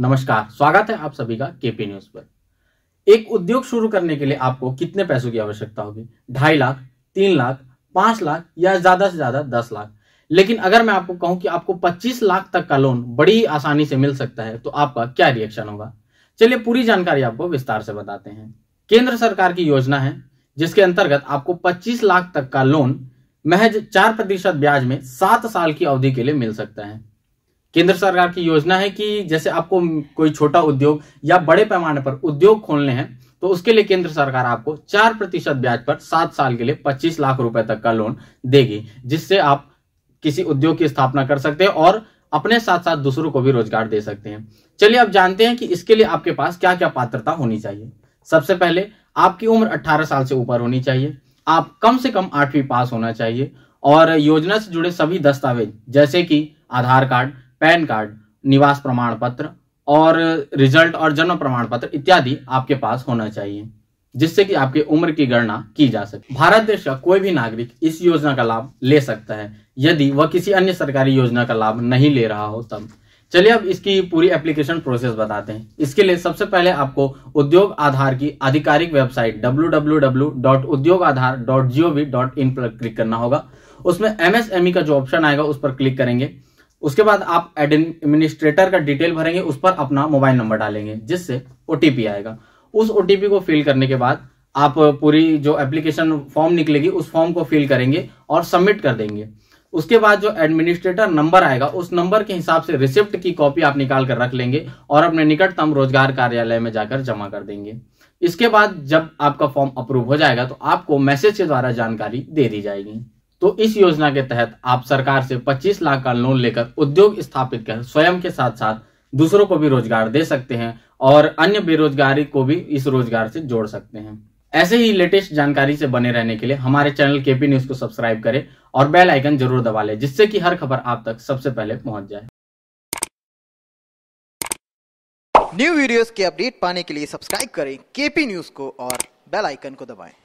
नमस्कार स्वागत है आप सभी का केपी न्यूज पर एक उद्योग शुरू करने के लिए आपको कितने पैसों की आवश्यकता होगी ढाई लाख तीन लाख पांच लाख या ज्यादा से ज्यादा दस लाख लेकिन अगर मैं आपको कहूं कि आपको पच्चीस लाख तक का लोन बड़ी आसानी से मिल सकता है तो आपका क्या रिएक्शन होगा चलिए पूरी जानकारी आपको विस्तार से बताते हैं केंद्र सरकार की योजना है जिसके अंतर्गत आपको पच्चीस लाख तक का लोन महज चार प्रतिशत ब्याज में सात साल की अवधि के लिए मिल सकता है केंद्र सरकार की योजना है कि जैसे आपको कोई छोटा उद्योग या बड़े पैमाने पर उद्योग खोलने हैं तो उसके लिए केंद्र सरकार आपको चार प्रतिशत ब्याज पर सात साल के लिए पच्चीस लाख रुपए तक का लोन देगी जिससे आप किसी उद्योग की स्थापना कर सकते हैं और अपने साथ साथ दूसरों को भी रोजगार दे सकते हैं चलिए आप जानते हैं कि इसके लिए आपके पास क्या क्या पात्रता होनी चाहिए सबसे पहले आपकी उम्र 18 साल से ऊपर होनी चाहिए आप कम से कम आठवीं पास होना चाहिए और योजना से जुड़े सभी दस्तावेज जैसे कि आधार कार्ड पैन कार्ड निवास प्रमाण पत्र और रिजल्ट और जन्म प्रमाण पत्र इत्यादि आपके पास होना चाहिए जिससे कि आपकी उम्र की गणना की जा सके भारत देश का कोई भी नागरिक इस योजना का लाभ ले सकता है यदि वह किसी अन्य सरकारी योजना का लाभ नहीं ले रहा हो तब चलिए अब इसकी पूरी एप्लीकेशन प्रोसेस बताते हैं इसके लिए सबसे पहले आपको उद्योग आधार की आधिकारिक वेबसाइट इन पर क्लिक करना होगा उसमें एमएसएमई e का जो ऑप्शन आएगा उस पर क्लिक करेंगे उसके बाद आप एडमिनिस्ट्रेटर का डिटेल भरेंगे उस पर अपना मोबाइल नंबर डालेंगे जिससे ओटीपी आएगा उस ओटीपी को फिल करने के बाद आप पूरी जो एप्लीकेशन फॉर्म निकलेगी उस फॉर्म को फिल करेंगे और सबमिट कर देंगे उसके बाद जो एडमिनिस्ट्रेटर नंबर आएगा उस नंबर के हिसाब से रिसिप्ट की कॉपी आप निकाल कर रख लेंगे और अपने निकटतम रोजगार कार्यालय में जाकर जमा कर देंगे इसके बाद जब आपका फॉर्म अप्रूव हो जाएगा तो आपको मैसेज के द्वारा जानकारी दे दी जाएगी तो इस योजना के तहत आप सरकार से 25 लाख का लोन लेकर उद्योग स्थापित कर स्वयं के साथ साथ दूसरों को भी रोजगार दे सकते हैं और अन्य बेरोजगारी को भी इस रोजगार से जोड़ सकते हैं ऐसे ही लेटेस्ट जानकारी से बने रहने के लिए हमारे चैनल केपी न्यूज को सब्सक्राइब करें और बेल आइकन जरूर दबा लें जिससे कि हर खबर आप तक सबसे पहले पहुंच जाए न्यू वीडियोस के अपडेट पाने के लिए सब्सक्राइब करें केपी न्यूज को और बेल आइकन को दबाएं